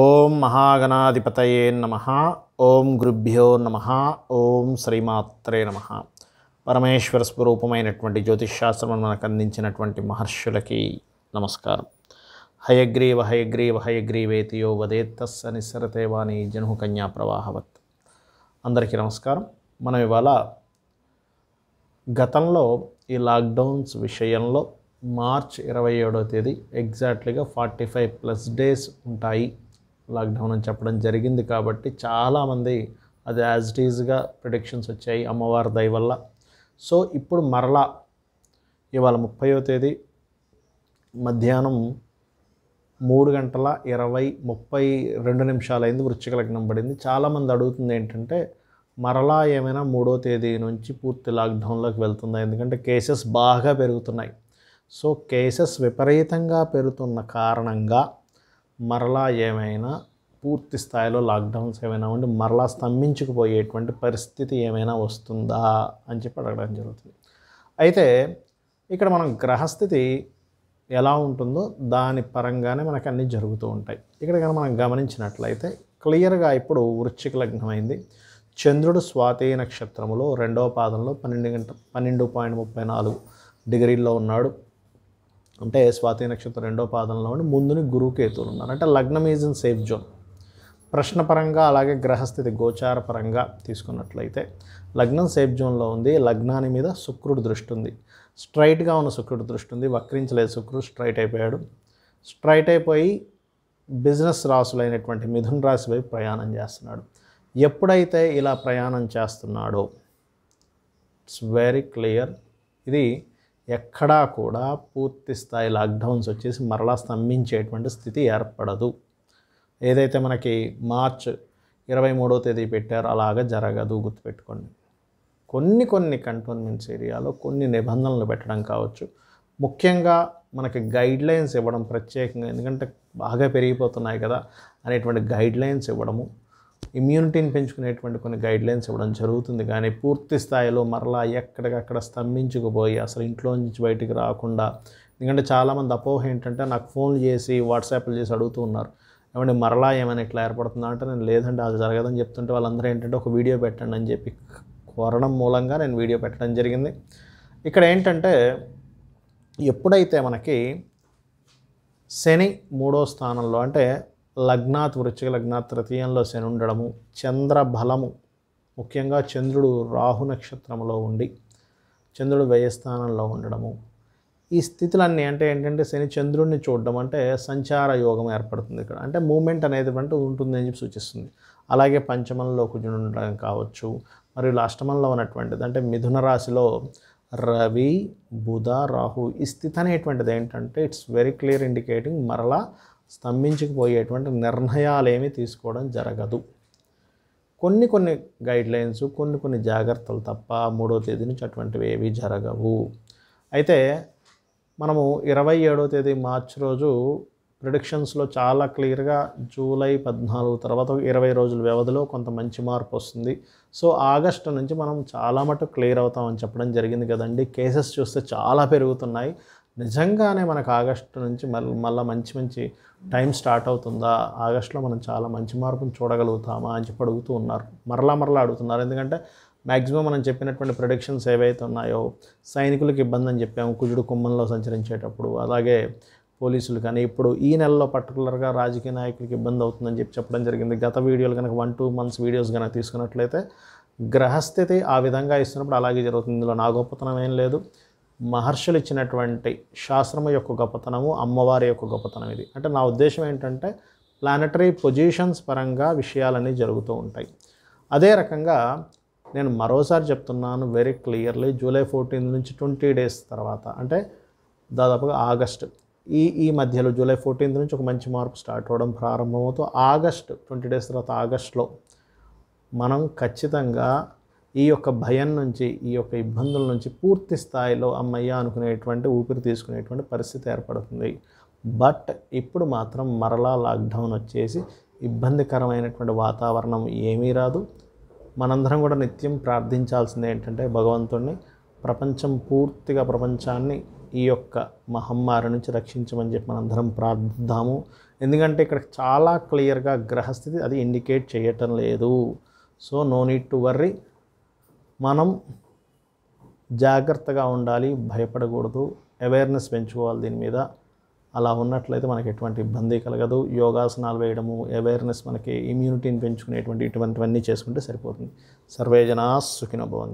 ఓం మహాగణాధిపతయే నమ ఓం గురుభ్యో నమ ఓం శ్రీమాత్రే నమ పరమేశ్వర స్వరూపమైనటువంటి జ్యోతిష్శాస్త్రం మనకు అందించినటువంటి మహర్షులకి నమస్కారం హయగ్రీవ హయగ్రీవ హయగ్రీవేతియో వదేత్తస్స నిస్సరతే వాణి జనుహు కన్యా ప్రవాహవత్ అందరికీ నమస్కారం మనం ఇవాళ గతంలో ఈ లాక్డౌన్స్ విషయంలో మార్చ్ ఇరవై ఏడో తేదీ ఎగ్జాక్ట్లీగా ఫార్టీ ఫైవ్ ప్లస్ డేస్ ఉంటాయి లాక్డౌన్ అని చెప్పడం జరిగింది కాబట్టి చాలామంది అది యాజ్ ఇట్ ఈజ్గా ప్రిడిక్షన్స్ వచ్చాయి అమ్మవారి దయ వల్ల సో ఇప్పుడు మరలా ఇవాళ ముప్పయో తేదీ మధ్యాహ్నం మూడు గంటల ఇరవై ముప్పై రెండు నిమిషాలైంది వృచ్చిక లగ్నం పడింది చాలామంది అడుగుతుంది ఏంటంటే మరలా ఏమైనా మూడో తేదీ నుంచి పూర్తి లాక్డౌన్లోకి వెళ్తుందా ఎందుకంటే కేసెస్ బాగా పెరుగుతున్నాయి సో కేసెస్ విపరీతంగా పెరుగుతున్న కారణంగా మరలా ఏమైనా పూర్తి స్థాయిలో లాక్డౌన్స్ ఏమైనా ఉండి మరలా స్తంభించుకుపోయేటువంటి పరిస్థితి ఏమైనా వస్తుందా అని చెప్పి అడగడం జరుగుతుంది అయితే ఇక్కడ మనం గ్రహస్థితి ఎలా ఉంటుందో దాని పరంగానే మనకు అన్నీ జరుగుతూ ఉంటాయి ఇక్కడ కానీ మనం గమనించినట్లయితే క్లియర్గా ఇప్పుడు వృశ్చిక లగ్నమైంది చంద్రుడు స్వాతి నక్షత్రములో రెండవ పాదంలో పన్నెండు గంట పన్నెండు పాయింట్ ముప్పై నాలుగు డిగ్రీల్లో ఉన్నాడు అంటే స్వాతి నక్షత్రం రెండో పాదంలో ఉండి ముందుని గురుకేతులు ఉన్నారు అంటే లగ్నం ఈజ్ ఇన్ సేఫ్ జోన్ ప్రశ్నపరంగా అలాగే గ్రహస్థితి గోచార పరంగా తీసుకున్నట్లయితే లగ్నం సేఫ్ జోన్లో ఉంది లగ్నాని మీద శుక్రుడు దృష్టి ఉంది స్ట్రైట్గా ఉన్న శుక్రుడు దృష్టి ఉంది వక్రించలేదు శుక్రుడు స్ట్రైట్ అయిపోయాడు స్ట్రైట్ అయిపోయి బిజినెస్ రాసులైనటువంటి మిథున్ రాశి వైపు ప్రయాణం చేస్తున్నాడు ఎప్పుడైతే ఇలా ప్రయాణం చేస్తున్నాడో ఇట్స్ వెరీ క్లియర్ ఇది ఎక్కడా కూడా పూర్తి స్థాయి లాక్డౌన్స్ వచ్చేసి మరలా స్తంభించేటువంటి స్థితి ఏర్పడదు ఏదైతే మనకి మార్చ్ ఇరవై మూడో తేదీ పెట్టారో అలాగ జరగదు గుర్తుపెట్టుకోండి కొన్ని కొన్ని కంటోన్మెంట్స్ ఏరియాలో కొన్ని నిబంధనలు పెట్టడం కావచ్చు ముఖ్యంగా మనకి గైడ్లైన్స్ ఇవ్వడం ప్రత్యేకంగా ఎందుకంటే బాగా పెరిగిపోతున్నాయి కదా అనేటువంటి గైడ్లైన్స్ ఇవ్వడము ఇమ్యూనిటీని పెంచుకునేటువంటి కొన్ని గైడ్లైన్స్ ఇవ్వడం జరుగుతుంది కానీ పూర్తి స్థాయిలో మరలా ఎక్కడికక్కడ స్తంభించుకుపోయి అసలు ఇంట్లో నుంచి బయటికి రాకుండా ఎందుకంటే చాలామంది అపోహ ఏంటంటే నాకు ఫోన్లు చేసి వాట్సాప్లు చేసి అడుగుతూ ఉన్నారు ఏమంటే మరలా ఏమైనా ఇట్లా ఏర్పడుతుందా అంటే నేను లేదంటే అది జరగదని చెప్తుంటే వాళ్ళందరూ ఏంటంటే ఒక వీడియో పెట్టండి అని చెప్పి కోరడం మూలంగా నేను వీడియో పెట్టడం జరిగింది ఇక్కడ ఏంటంటే ఎప్పుడైతే మనకి శని మూడో స్థానంలో అంటే లగ్నాత్ వృచ్చిక లగ్నాత్ తృతీయంలో శని ఉండడము చంద్రబలము ముఖ్యంగా చంద్రుడు రాహు నక్షత్రంలో ఉండి చంద్రుడు వ్యయస్థానంలో ఉండడము ఈ స్థితులన్నీ అంటే ఏంటంటే శని చంద్రుడిని చూడడం అంటే సంచార యోగం ఏర్పడుతుంది ఇక్కడ అంటే మూమెంట్ అనేది అంటే ఉంటుందని చెప్పి సూచిస్తుంది అలాగే పంచమంలో కుజుడు ఉండడం కావచ్చు మరియు అష్టమంలో ఉన్నటువంటిది అంటే మిథున రాశిలో రవి బుధ రాహు ఈ స్థితి అనేటువంటిది ఏంటంటే ఇట్స్ వెరీ క్లియర్ ఇండికేటింగ్ మరలా స్తంభించకపోయేటువంటి నిర్ణయాలేమీ తీసుకోవడం జరగదు కొన్ని కొన్ని గైడ్లైన్స్ కొన్ని కొన్ని జాగ్రత్తలు తప్ప మూడో తేదీ నుంచి అటువంటివి ఏవి జరగవు అయితే మనము ఇరవై ఏడో తేదీ మార్చి రోజు ప్రిడిక్షన్స్లో చాలా క్లియర్గా జూలై పద్నాలుగు తర్వాత ఇరవై రోజుల వ్యవధిలో కొంత మంచి మార్పు వస్తుంది సో ఆగస్టు నుంచి మనం చాలా మటుకు క్లియర్ అవుతామని చెప్పడం జరిగింది కదండి కేసెస్ చూస్తే చాలా పెరుగుతున్నాయి నిజంగానే మనకు ఆగస్టు నుంచి మళ్ళీ మళ్ళీ మంచి మంచి టైం స్టార్ట్ అవుతుందా ఆగస్టులో మనం చాలా మంచి మార్పును చూడగలుగుతామా అని చెప్పి అడుగుతూ ఉన్నారు మరలా మరలా అడుగుతున్నారు ఎందుకంటే మ్యాక్సిమం మనం చెప్పినటువంటి ప్రొడిక్షన్స్ ఏవైతే ఉన్నాయో సైనికులకు ఇబ్బంది అని చెప్పాము కుజుడు కుమ్మంలో సంచరించేటప్పుడు అలాగే పోలీసులు కానీ ఇప్పుడు ఈ నెలలో పర్టికులర్గా రాజకీయ నాయకులకు ఇబ్బంది అవుతుందని చెప్పి చెప్పడం జరిగింది గత వీడియోలు కనుక వన్ టూ మంత్స్ వీడియోస్ కనుక తీసుకున్నట్లయితే గ్రహస్థితి ఆ విధంగా ఇస్తున్నప్పుడు అలాగే జరుగుతుంది ఇందులో నా గొప్పతనం ఏం లేదు మహర్షులు ఇచ్చినటువంటి శాస్త్రము యొక్క గొప్పతనము అమ్మవారి యొక్క గొప్పతనం ఇది అంటే నా ఉద్దేశం ఏంటంటే ప్లానటరీ పొజిషన్స్ పరంగా విషయాలన్నీ జరుగుతూ ఉంటాయి అదే రకంగా నేను మరోసారి చెప్తున్నాను వెరీ క్లియర్లీ జూలై ఫోర్టీన్త్ నుంచి ట్వంటీ డేస్ తర్వాత అంటే దాదాపుగా ఆగస్టు ఈ ఈ మధ్యలో జూలై ఫోర్టీన్త్ నుంచి ఒక మంచి మార్పు స్టార్ట్ అవ్వడం ప్రారంభమవుతూ ఆగస్ట్ ట్వంటీ డేస్ తర్వాత ఆగస్ట్లో మనం ఖచ్చితంగా ఈ యొక్క భయం నుంచి ఈ యొక్క ఇబ్బందుల నుంచి పూర్తి స్థాయిలో అమ్మయ్య అనుకునేటువంటి ఊపిరి తీసుకునేటువంటి పరిస్థితి ఏర్పడుతుంది బట్ ఇప్పుడు మాత్రం మరలా లాక్డౌన్ వచ్చేసి ఇబ్బందికరమైనటువంటి వాతావరణం ఏమీ రాదు మనందరం కూడా నిత్యం ప్రార్థించాల్సింది ఏంటంటే భగవంతుణ్ణి ప్రపంచం పూర్తిగా ప్రపంచాన్ని ఈ యొక్క మహమ్మారి నుంచి రక్షించమని చెప్పి మనందరం ప్రార్థిద్దాము ఎందుకంటే ఇక్కడ చాలా క్లియర్గా గ్రహస్థితి అది ఇండికేట్ చేయటం లేదు so no need to worry మనం జాగ్రత్తగా ఉండాలి భయపడకూడదు అవేర్నెస్ పెంచుకోవాలి దీని మీద అలా ఉన్నట్లయితే మనకి ఎటువంటి ఇబ్బంది కలగదు యోగాసనాలు వేయడము అవేర్నెస్ మనకి ఇమ్యూనిటీని పెంచుకునేటువంటి ఇటువంటివన్నీ చేసుకుంటే సరిపోతుంది సర్వేజనా సుఖిన